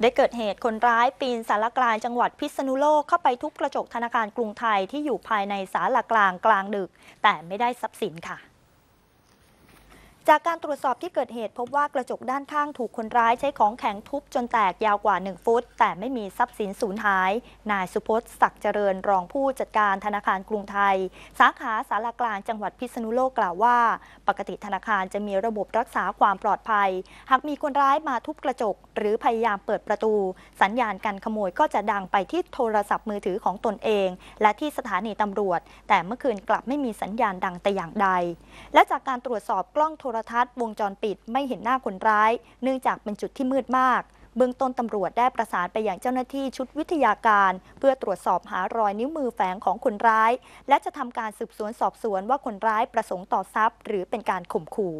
ได้เกิดเหตุคนร้ายปีนสารกลางจังหวัดพิษณุโลกเข้าไปทุบกระจกธนาคารกรุงไทยที่อยู่ภายในสารกลางกลางดึก แต่ไม่ได้ทรัพย์สินค่ะจากการตรวจสอบที่เกิดเหตุพบว่ากระจกด้านข้างถูกคนร้ายใช้ของแข็งทุบจนแตกยาวกว่า 1 ฟุต แต่ไม่มีทรัพย์สินสูญหายนายสุพจน์ศักดิ์เจริญรองผู้จัดการธนาคารกรุงไทย สาขาสารากลางจังหวัดพิษณุโลกกล่าวว่าปกติธนาคารจะมีระบบรักษาความปลอดภัย หากมีคนร้ายมาทุบกระจก หรือพยายามเปิดประตู สัญญาณการขโมยก็จะดังไปที่โทรศัพท์มือถือของตนเอง และที่สถานีตำรวจ แต่เมื่อคืนกลับไม่มีสัญญาณดังแต่อย่างใด และจากการตรวจสอบกล้องโทรรทัศน์วงจรปิดไม่เห็นหน้าคนร้าย เนื่องจากเป็นจุดที่มืดมาก เบื้องต้นตำรวจได้ประสานไปอย่างเจ้าหน้าที่ชุดวิทยาการ เพื่อตรวจสอบหารอยนิ้วมือแฝงของคนร้าย และจะทำการสืบสวนสอบสวนว่าคนร้ายประสงค์ต่อทรัพย์หรือเป็นการข่มขู่